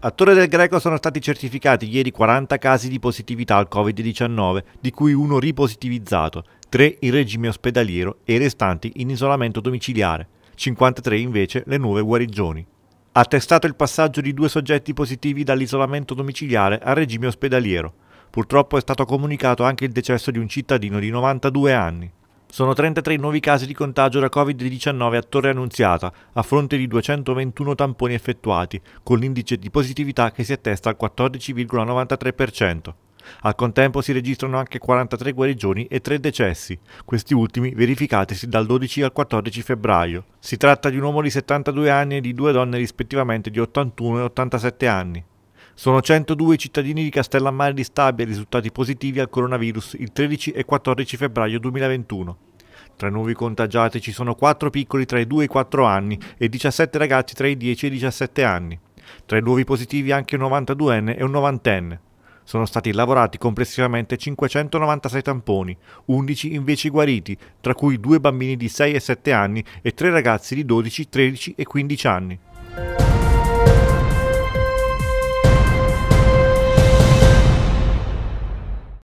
A Torre del Greco sono stati certificati ieri 40 casi di positività al Covid-19, di cui uno ripositivizzato, 3 in regime ospedaliero e i restanti in isolamento domiciliare, 53 invece le nuove guarigioni. Attestato il passaggio di due soggetti positivi dall'isolamento domiciliare al regime ospedaliero. Purtroppo è stato comunicato anche il decesso di un cittadino di 92 anni. Sono 33 nuovi casi di contagio da Covid-19 a Torre Annunziata, a fronte di 221 tamponi effettuati, con l'indice di positività che si attesta al 14,93%. Al contempo si registrano anche 43 guarigioni e 3 decessi, questi ultimi verificatisi dal 12 al 14 febbraio. Si tratta di un uomo di 72 anni e di due donne rispettivamente di 81 e 87 anni. Sono 102 i cittadini di Castellammare di Stabia risultati positivi al coronavirus il 13 e 14 febbraio 2021. Tra i nuovi contagiati ci sono 4 piccoli tra i 2 e i 4 anni e 17 ragazzi tra i 10 e i 17 anni. Tra i nuovi positivi anche un 92enne e un 90enne. Sono stati lavorati complessivamente 596 tamponi, 11 invece guariti, tra cui due bambini di 6 e 7 anni e tre ragazzi di 12, 13 e 15 anni.